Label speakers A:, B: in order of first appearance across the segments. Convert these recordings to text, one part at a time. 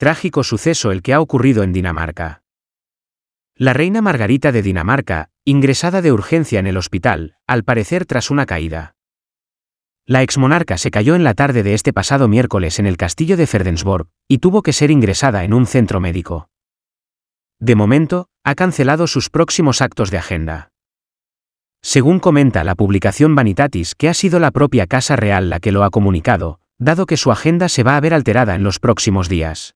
A: Trágico suceso el que ha ocurrido en Dinamarca. La reina Margarita de Dinamarca, ingresada de urgencia en el hospital, al parecer tras una caída. La exmonarca se cayó en la tarde de este pasado miércoles en el castillo de Ferdensborg, y tuvo que ser ingresada en un centro médico. De momento, ha cancelado sus próximos actos de agenda. Según comenta la publicación Vanitatis que ha sido la propia Casa Real la que lo ha comunicado, dado que su agenda se va a ver alterada en los próximos días.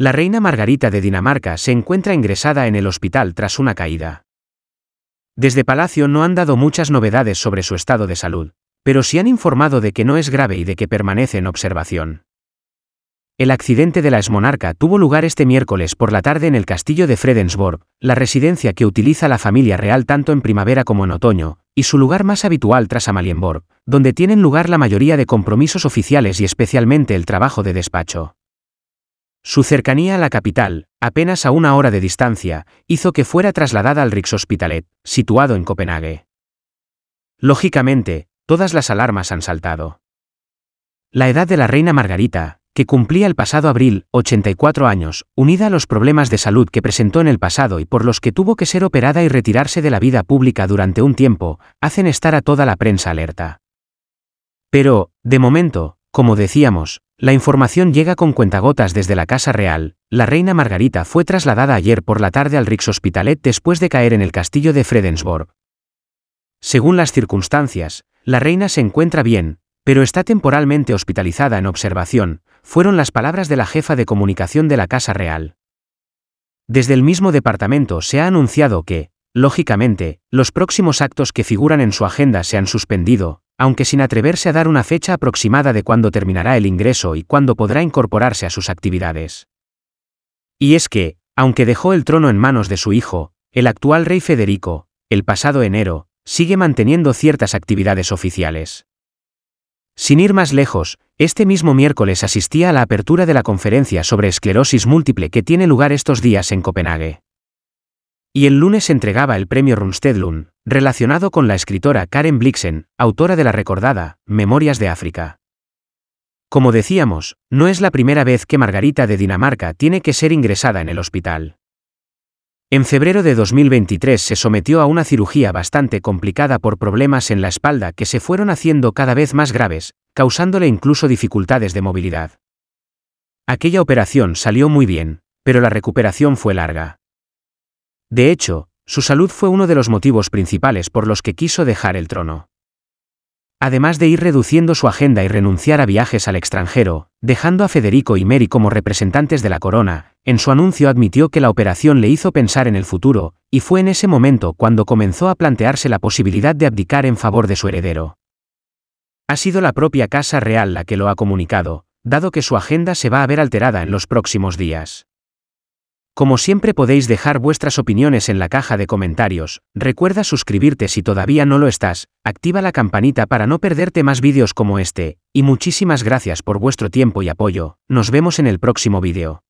A: La reina Margarita de Dinamarca se encuentra ingresada en el hospital tras una caída. Desde Palacio no han dado muchas novedades sobre su estado de salud, pero sí han informado de que no es grave y de que permanece en observación. El accidente de la exmonarca tuvo lugar este miércoles por la tarde en el castillo de Fredensborg, la residencia que utiliza la familia real tanto en primavera como en otoño, y su lugar más habitual tras Amalienborg, donde tienen lugar la mayoría de compromisos oficiales y especialmente el trabajo de despacho. Su cercanía a la capital, apenas a una hora de distancia, hizo que fuera trasladada al Hospitalet, situado en Copenhague. Lógicamente, todas las alarmas han saltado. La edad de la reina Margarita, que cumplía el pasado abril 84 años, unida a los problemas de salud que presentó en el pasado y por los que tuvo que ser operada y retirarse de la vida pública durante un tiempo, hacen estar a toda la prensa alerta. Pero, de momento, como decíamos, la información llega con cuentagotas desde la Casa Real. La reina Margarita fue trasladada ayer por la tarde al Rix Hospitalet después de caer en el castillo de Fredensborg. Según las circunstancias, la reina se encuentra bien, pero está temporalmente hospitalizada en observación, fueron las palabras de la jefa de comunicación de la Casa Real. Desde el mismo departamento se ha anunciado que, Lógicamente, los próximos actos que figuran en su agenda se han suspendido, aunque sin atreverse a dar una fecha aproximada de cuándo terminará el ingreso y cuándo podrá incorporarse a sus actividades. Y es que, aunque dejó el trono en manos de su hijo, el actual rey Federico, el pasado enero, sigue manteniendo ciertas actividades oficiales. Sin ir más lejos, este mismo miércoles asistía a la apertura de la conferencia sobre esclerosis múltiple que tiene lugar estos días en Copenhague. Y el lunes entregaba el premio Runstedlund, relacionado con la escritora Karen Blixen, autora de la recordada Memorias de África. Como decíamos, no es la primera vez que Margarita de Dinamarca tiene que ser ingresada en el hospital. En febrero de 2023 se sometió a una cirugía bastante complicada por problemas en la espalda que se fueron haciendo cada vez más graves, causándole incluso dificultades de movilidad. Aquella operación salió muy bien, pero la recuperación fue larga. De hecho, su salud fue uno de los motivos principales por los que quiso dejar el trono. Además de ir reduciendo su agenda y renunciar a viajes al extranjero, dejando a Federico y Mary como representantes de la corona, en su anuncio admitió que la operación le hizo pensar en el futuro, y fue en ese momento cuando comenzó a plantearse la posibilidad de abdicar en favor de su heredero. Ha sido la propia Casa Real la que lo ha comunicado, dado que su agenda se va a ver alterada en los próximos días. Como siempre podéis dejar vuestras opiniones en la caja de comentarios, recuerda suscribirte si todavía no lo estás, activa la campanita para no perderte más vídeos como este, y muchísimas gracias por vuestro tiempo y apoyo, nos vemos en el próximo vídeo.